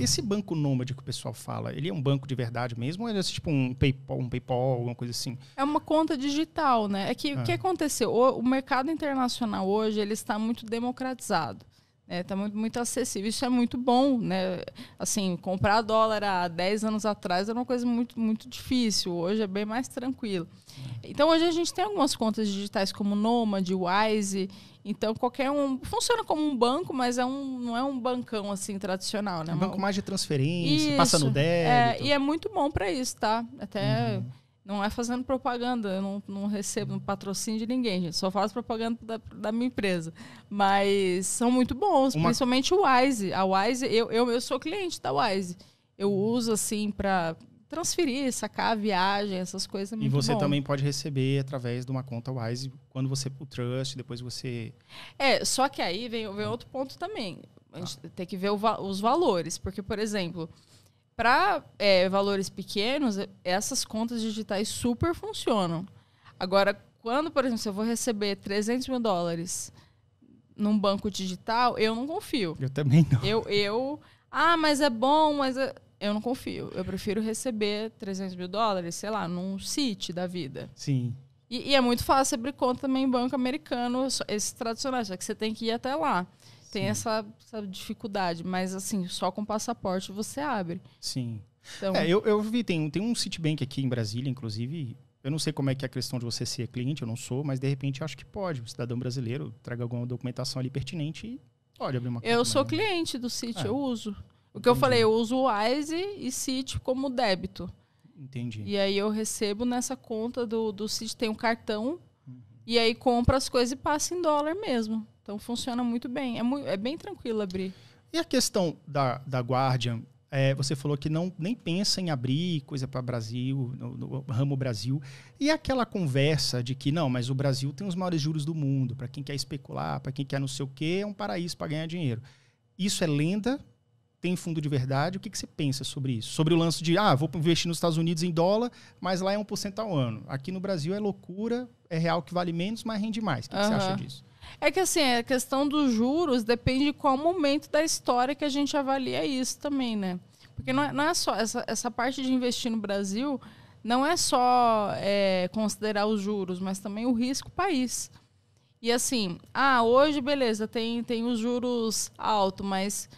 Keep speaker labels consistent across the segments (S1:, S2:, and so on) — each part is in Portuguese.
S1: Esse banco nômade que o pessoal fala, ele é um banco de verdade mesmo? Ou é tipo um PayPal, um PayPal, alguma coisa assim?
S2: É uma conta digital, né? É que o que ah. aconteceu? O, o mercado internacional hoje ele está muito democratizado. Está é, tá muito, muito acessível. Isso é muito bom. Né? Assim, comprar dólar há 10 anos atrás era uma coisa muito, muito difícil. Hoje é bem mais tranquilo. Então, hoje a gente tem algumas contas digitais como Nomad, Wise. Então, qualquer um... Funciona como um banco, mas é um, não é um bancão assim tradicional. Né? É um banco mais
S1: de transferência, isso, passa no é, débito. É,
S2: e é muito bom para isso, tá? Até... Uhum não é fazendo propaganda, eu não, não recebo um patrocínio de ninguém, gente. Só faço propaganda da, da minha empresa. Mas são muito bons, Uma... principalmente o Wise. A Wise, eu, eu, eu sou cliente da Wise. Eu uso, assim, para transferir, sacar viagem, essas coisas. É e você bom. também
S1: pode receber através de uma conta Wise quando você o trust, depois você.
S2: É, só que aí vem, vem outro ponto também. A gente ah. tem que ver o, os valores, porque por exemplo, para é, valores pequenos, essas contas digitais super funcionam. Agora, quando, por exemplo, se eu vou receber 300 mil dólares num banco digital, eu não confio.
S1: Eu também não.
S2: Eu, eu ah, mas é bom, mas é... eu não confio. Eu prefiro receber 300 mil dólares, sei lá, num City da vida. Sim. E, e, é muito fácil abrir conta também em banco americano, esses tradicionais, só que você tem que ir até lá tem essa, essa, dificuldade, mas assim, só com passaporte você abre.
S1: Sim. Então... É, eu, eu vi, tem, tem um Citibank aqui em Brasília, inclusive, eu não sei como é que é a questão de você ser cliente, eu não sou, mas de repente acho que pode. O cidadão brasileiro traga alguma documentação ali pertinente e pode abrir uma conta. Eu sou cliente do City, é. eu uso.
S2: O que Entendi. eu falei, eu uso o Wise e City como débito. Entendi. E aí eu recebo nessa conta do, do City, tem um cartão, uhum. e aí compra as coisas e passa em dólar mesmo. Então funciona muito bem. É, muito, é bem tranquilo abrir.
S1: E a questão da, da Guardian? É, você falou que não nem pensa em abrir coisa para Brasil, no, no, ramo Brasil. E aquela conversa de que, não, mas o Brasil tem os maiores juros do mundo. Para quem quer especular, para quem quer não sei o quê, é um paraíso para ganhar dinheiro. Isso é lenda? Tem fundo de verdade? O que, que você pensa sobre isso? Sobre o lance de, ah, vou investir nos Estados Unidos em dólar, mas lá é 1% ao ano. Aqui no Brasil é loucura, é real que vale menos, mas rende mais. O que, uhum. que você acha disso?
S2: É que assim, a questão dos juros depende de qual momento da história que a gente avalia isso também, né? Porque não é, não é só essa, essa parte de investir no Brasil, não é só é, considerar os juros, mas também o risco país. E assim, ah, hoje beleza, tem, tem os juros altos, mas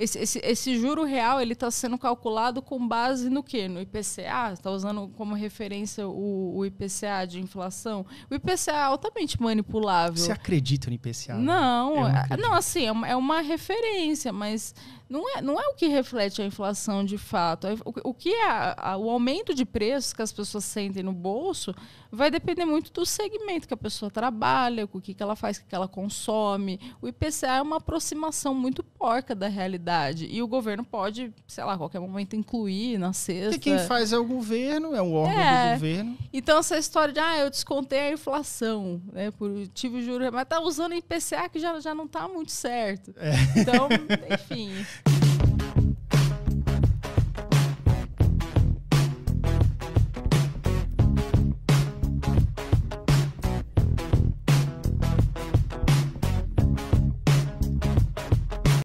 S2: esse, esse, esse juro real ele está sendo calculado com base no que No IPCA? Está usando como referência o, o, IPCA de inflação? O IPCA é altamente manipulável. Você
S1: acredita no IPCA? Né? Não, não, é, não,
S2: assim, é uma, é uma referência, mas não é, não é o que reflete a inflação de fato. É o, o que é a, a, o aumento de preços que as pessoas sentem no bolso vai depender muito do segmento que a pessoa trabalha, com o que, que ela faz, o que, que ela consome. O IPCA é uma aproximação muito porca da realidade. E o governo pode, sei lá, a qualquer momento incluir na cesta E quem faz é
S1: o governo, é o órgão é. do governo.
S2: Então, essa história de, ah, eu descontei a inflação, né, por tive juro, mas tá usando IPCA que já, já não tá muito certo.
S1: É. Então, enfim.